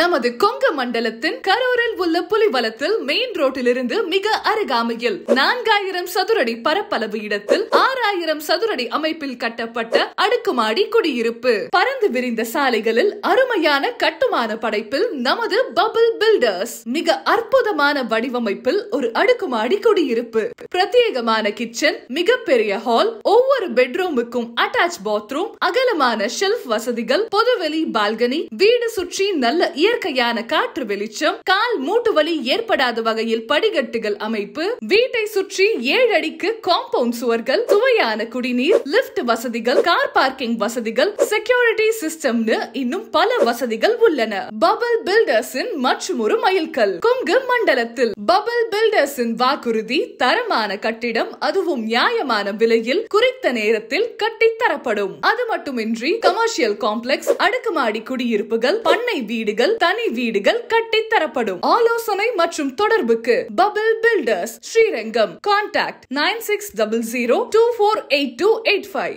நமது கொங்கு மண்டலத்தின் கரூரில் உள்ள புலிவலத்தில் மெயின் ரோட்டிலிருந்து மிக அருகாமையில் நான்காயிரம் சதுரடி பரப்பளவு இடத்தில் ஆறாயிரம் சதுரடி அமைப்பில் கட்டப்பட்ட அடுக்குமாடி குடியிருப்பு பறந்து விரிந்த சாலைகளில் அருமையான கட்டுமான படைப்பில் நமது பபிள் பில்டர்ஸ் மிக அற்புதமான வடிவமைப்பில் ஒரு அடுக்குமாடி குடியிருப்பு பிரத்யேகமான கிச்சன் மிகப்பெரிய ஹால் ஒவ்வொரு பெட்ரூமுக்கும் அட்டாச் பாத்ரூம் அகலமான ஷெல்ஃப் வசதிகள் பொதுவெளி பால்கனி வீடு சுற்றி நல்ல இயற்கையான காற்று வெளிச்சம் கால் மூட்டு வலி ஏற்படாத வகையில் படிகட்டுகள் அமைப்பு வீட்டை சுற்றி ஏழு அடிக்கு காம்பவுண்ட் சுவர்கள் சுவையான குடிநீர் லிப்ட் வசதிகள் கார் பார்க்கிங் வசதிகள் செக்யூரிட்டி சிஸ்டம் இன்னும் பல வசதிகள் உள்ளன பபல் பில்டர்ஸின் மற்றும் ஒரு மைல்கல் கொங்கு மண்டலத்தில் பபல் பில்டர்ஸின் வாக்குறுதி தரமான கட்டிடம் அதுவும் நியாயமான விலையில் குறித்த நேரத்தில் கட்டி தரப்படும் அது மட்டுமின்றி கமர்ஷியல் காம்ப்ளெக்ஸ் அடுக்குமாடி குடியிருப்புகள் பண்ணை வீடுகள் வீடுகள் தனி வீடுகள் கட்டித்தரப்படும் ஆலோசனை மற்றும் தொடர்புக்கு bubble builders Srirangam contact nine six double zero two four eight two eight five